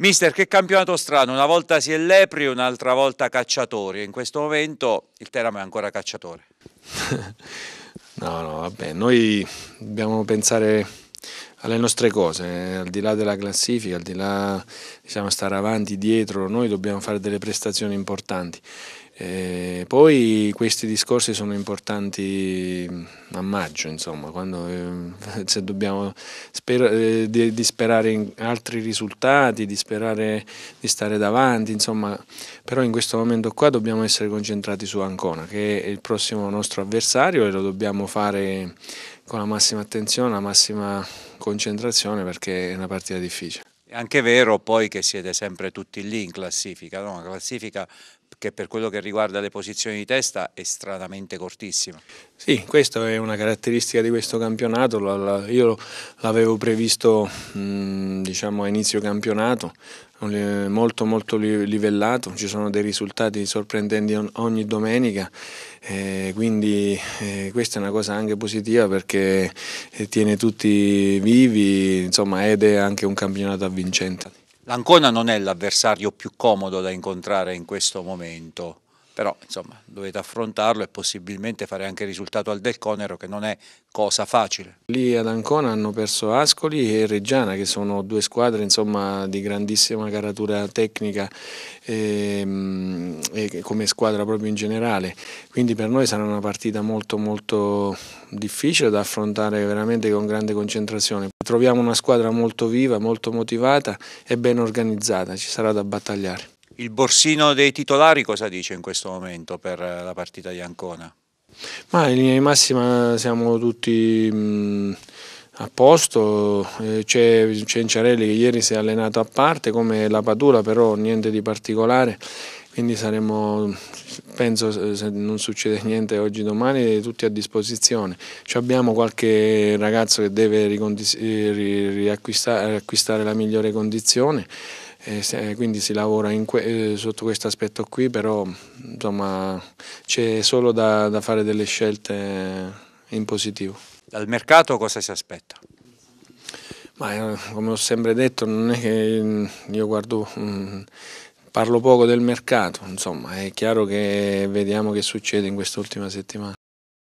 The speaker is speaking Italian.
Mister, che campionato strano, una volta si è lepri, un'altra volta cacciatore. In questo momento il Teramo è ancora cacciatore. no, no, vabbè, noi dobbiamo pensare alle nostre cose, al di là della classifica, al di là diciamo stare avanti, dietro, noi dobbiamo fare delle prestazioni importanti. E eh, poi questi discorsi sono importanti mm, a maggio, insomma, quando, eh, se dobbiamo eh, di, di, sperare in altri risultati, di sperare di stare davanti, insomma, però in questo momento qua dobbiamo essere concentrati su Ancona, che è il prossimo nostro avversario e lo dobbiamo fare con la massima attenzione, la massima concentrazione perché è una partita difficile. È anche vero poi che siete sempre tutti lì in classifica, no? una classifica che per quello che riguarda le posizioni di testa è stranamente cortissima. Sì, questa è una caratteristica di questo campionato, io l'avevo previsto diciamo, a inizio campionato, molto molto livellato, ci sono dei risultati sorprendenti ogni domenica, eh, quindi eh, questa è una cosa anche positiva perché eh, tiene tutti vivi, insomma ed è anche un campionato avvincente. L'Ancona non è l'avversario più comodo da incontrare in questo momento però insomma dovete affrontarlo e possibilmente fare anche il risultato al Del Conero che non è cosa facile. Lì ad Ancona hanno perso Ascoli e Reggiana che sono due squadre insomma, di grandissima caratura tecnica ehm, e, e come squadra proprio in generale, quindi per noi sarà una partita molto molto difficile da affrontare veramente con grande concentrazione. Troviamo una squadra molto viva, molto motivata e ben organizzata, ci sarà da battagliare. Il borsino dei titolari cosa dice in questo momento per la partita di Ancona? Ma in linea di massima siamo tutti mh, mm, a posto, eh, c'è Cenciarelli che ieri si è allenato a parte come la Padula però niente di particolare, quindi saremo, penso se non succede niente oggi domani, tutti a disposizione. C abbiamo qualche ragazzo che deve eh, riacquistare la migliore condizione eh, e eh, quindi si lavora que eh, sotto questo aspetto qui, però insomma c'è solo da, da fare delle scelte in positivo. Dal mercato cosa si aspetta? Ma come ho sempre detto, non è che mm, io guardo, mm, parlo poco del mercato, insomma, è chiaro che vediamo che succede in quest'ultima settimana.